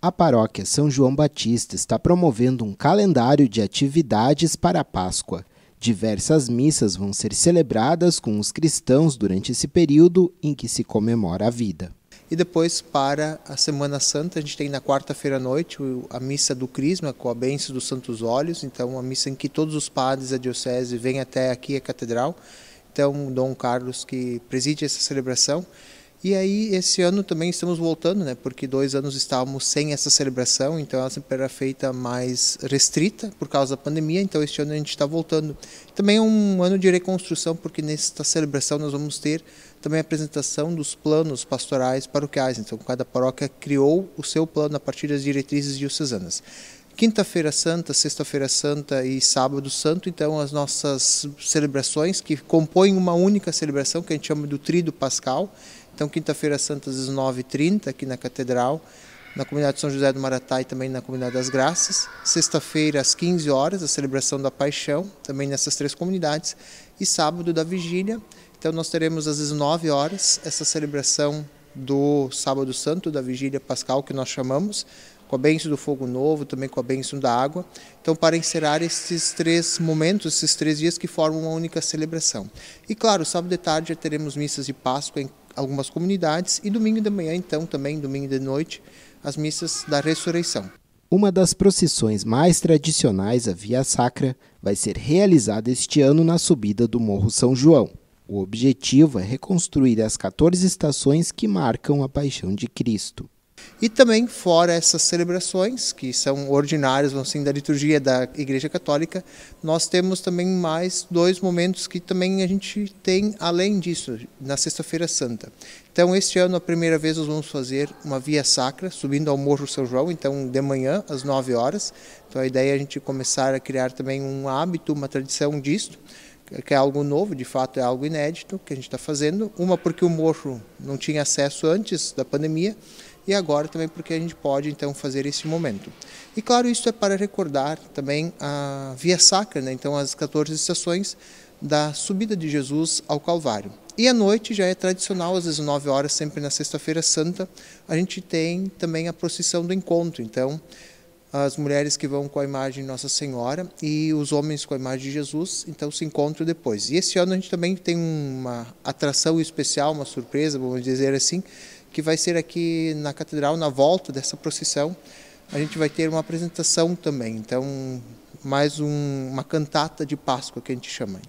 A paróquia São João Batista está promovendo um calendário de atividades para a Páscoa. Diversas missas vão ser celebradas com os cristãos durante esse período em que se comemora a vida. E depois, para a Semana Santa, a gente tem na quarta-feira à noite a missa do Crisma, com a bênção dos Santos Olhos. Então, uma missa em que todos os padres da Diocese vêm até aqui a Catedral. Então, Dom Carlos, que preside essa celebração, e aí, esse ano também estamos voltando, né? Porque dois anos estávamos sem essa celebração, então ela sempre era feita mais restrita por causa da pandemia, então este ano a gente está voltando. Também é um ano de reconstrução, porque nesta celebração nós vamos ter também a apresentação dos planos pastorais paroquiais. Então, cada paróquia criou o seu plano a partir das diretrizes diocesanas quinta-feira santa, sexta-feira santa e sábado santo, então as nossas celebrações que compõem uma única celebração que a gente chama do Tríduo Pascal. Então, quinta-feira santa, às 19h30, aqui na Catedral, na comunidade São José do Maratá e também na comunidade das Graças. Sexta-feira, às 15 horas, a celebração da Paixão, também nessas três comunidades. E sábado, da Vigília. Então, nós teremos às 19 horas essa celebração do Sábado Santo, da Vigília Pascal, que nós chamamos, com a bênção do fogo novo, também com a bênção da água. Então, para encerrar esses três momentos, esses três dias que formam uma única celebração. E claro, sábado de tarde já teremos missas de Páscoa em algumas comunidades e domingo de manhã, então, também domingo de noite, as missas da ressurreição. Uma das procissões mais tradicionais, a Via Sacra, vai ser realizada este ano na subida do Morro São João. O objetivo é reconstruir as 14 estações que marcam a paixão de Cristo. E também, fora essas celebrações, que são ordinárias, vão assim, da liturgia da Igreja Católica, nós temos também mais dois momentos que também a gente tem além disso, na Sexta-feira Santa. Então, este ano, a primeira vez, nós vamos fazer uma via sacra, subindo ao Morro São João, então, de manhã, às 9 horas. Então, a ideia é a gente começar a criar também um hábito, uma tradição disto que é algo novo, de fato é algo inédito que a gente está fazendo. Uma porque o morro não tinha acesso antes da pandemia, e agora também porque a gente pode então fazer esse momento. E claro, isso é para recordar também a via sacra, né? então as 14 estações da subida de Jesus ao Calvário. E à noite já é tradicional, às 19 horas, sempre na Sexta-feira Santa, a gente tem também a procissão do encontro. Então, as mulheres que vão com a imagem de Nossa Senhora e os homens com a imagem de Jesus, então se encontram depois. E esse ano a gente também tem uma atração especial, uma surpresa, vamos dizer assim, que vai ser aqui na Catedral, na volta dessa procissão. A gente vai ter uma apresentação também, então mais um, uma cantata de Páscoa que a gente chama. Então.